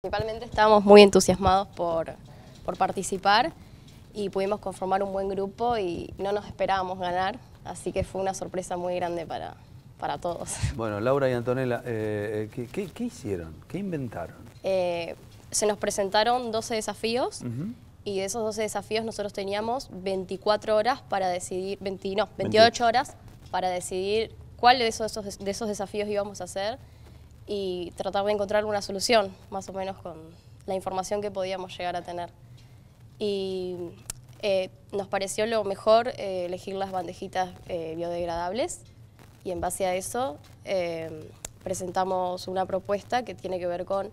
Principalmente estábamos muy entusiasmados por, participar y pudimos conformar un buen grupo y no nos esperábamos ganar, así que fue una sorpresa muy grande para, todos. Bueno, Laura y Antonella, eh, eh, ¿qué, hicieron? ¿Qué inventaron? Eh, se nos presentaron 12 desafíos y de esos 12 desafíos nosotros teníamos 24 horas para decidir, no, 28 horas para decidir cuál de esos, de esos desafíos íbamos a hacer y tratar de encontrar una solución, más o menos con la información que podíamos llegar a tener. Y eh, nos pareció lo mejor eh, elegir las bandejitas eh, biodegradables y en base a eso presentamos una propuesta que tiene que ver con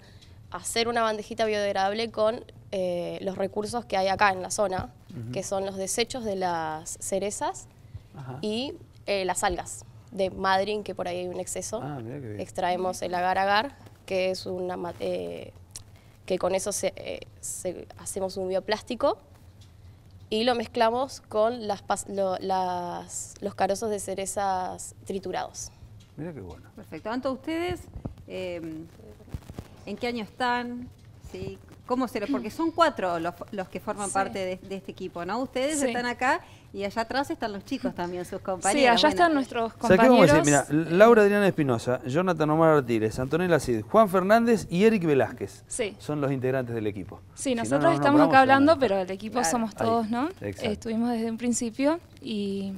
hacer una bandejita biodegradable con los recursos que hay acá en la zona, que son los desechos de las cerezas y las algas de madrin, que por ahí hay un exceso. Ah, Extraemos el agar-agar, que es una... Eh, que con eso eh, se, hacemos un bioplástico y lo mezclamos con las, los carozos de cerezas triturados. Mira qué bueno. Perfecto. Anto, ustedes, eh, ¿en qué año están? ¿sí? ¿Cómo se lo, porque son cuatro los, que forman parte de, este equipo, ¿no? Ustedes están acá y allá atrás están los chicos también, sus compañeros. Sí, allá están nuestros compañeros. Mira, Laura Adriana Espinosa, Jonathan Omar Artiles, Antonella Cid, Juan Fernández y Eric Velázquez. Son los integrantes del equipo. Sí, nosotros estamos acá hablando, pero el equipo somos todos, ¿no? estuvimos desde un principio y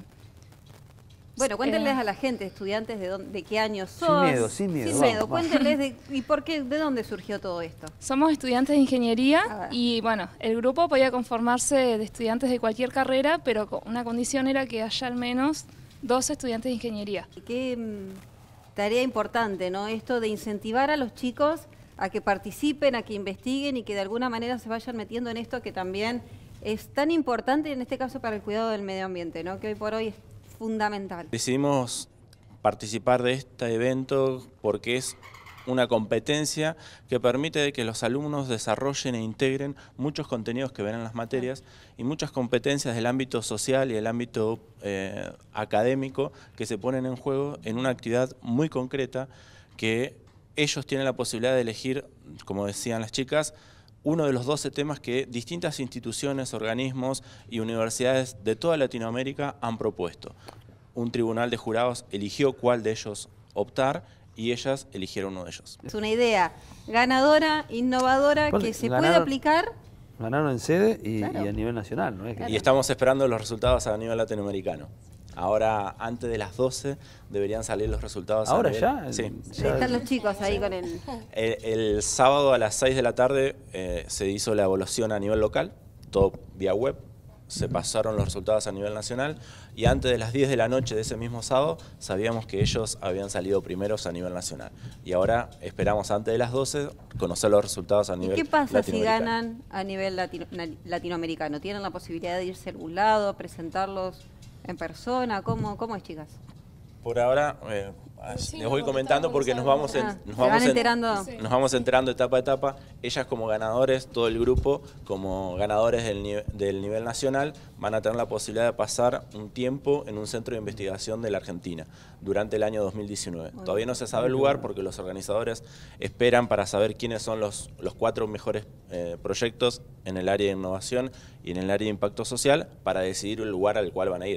bueno, eh, cuéntenles a la gente, estudiantes, de, de qué años son. Sin miedo, sin miedo. Cuéntenles de, y por qué, de dónde surgió todo esto. Somos estudiantes de ingeniería y bueno, el grupo podía conformarse de estudiantes de cualquier carrera, pero una condición era que haya al menos dos estudiantes de ingeniería. qué mm, tarea importante, ¿no? Esto de incentivar a los chicos a que participen, a que investiguen y que de alguna manera se vayan metiendo en esto que también es tan importante en este caso para el cuidado del medio ambiente, ¿no? que hoy por hoy fundamental. Decidimos participar de este evento porque es una competencia que permite que los alumnos desarrollen e integren muchos contenidos que ven en las materias y muchas competencias del ámbito social y el ámbito eh, académico que se ponen en juego en una actividad muy concreta que ellos tienen la posibilidad de elegir, como decían las chicas, uno de los 12 temas que distintas instituciones, organismos y universidades de toda Latinoamérica han propuesto. Un tribunal de jurados eligió cuál de ellos optar y ellas eligieron uno de ellos. Es una idea ganadora, innovadora, que se puede aplicar. Ganaron en sede y, a nivel nacional. Y estamos esperando los resultados a nivel latinoamericano. Ahora, antes de las 12, deberían salir los resultados. ¿Ahora ya? Sí. Están los chicos ahí con el... el... sábado a las 6 de la tarde eh, se hizo la evaluación a nivel local, todo vía web. Se pasaron los resultados a nivel nacional y antes de las 10 de la noche de ese mismo sábado sabíamos que ellos habían salido primeros a nivel nacional. Y ahora esperamos antes de las 12 conocer los resultados a nivel ¿Y ¿Qué pasa si ganan a nivel latinoamericano? ¿Tienen la posibilidad de irse a algún lado, presentarlos? en persona? ¿Cómo, cómo es, chicas? Por ahora, eh, les voy comentando porque nos vamos, ah, nos, vamos enterando. etapa a etapa. Ellas como ganadores, todo el grupo, como ganadores del, nivel nacional, van a tener la posibilidad de pasar un tiempo en un centro de investigación de la Argentina durante el año 2019. Todavía no se sabe el lugar porque los organizadores esperan para saber quiénes son los, los cuatro mejores eh, proyectos en el área de innovación y en el área de impacto social para decidir el lugar al cual van a ir.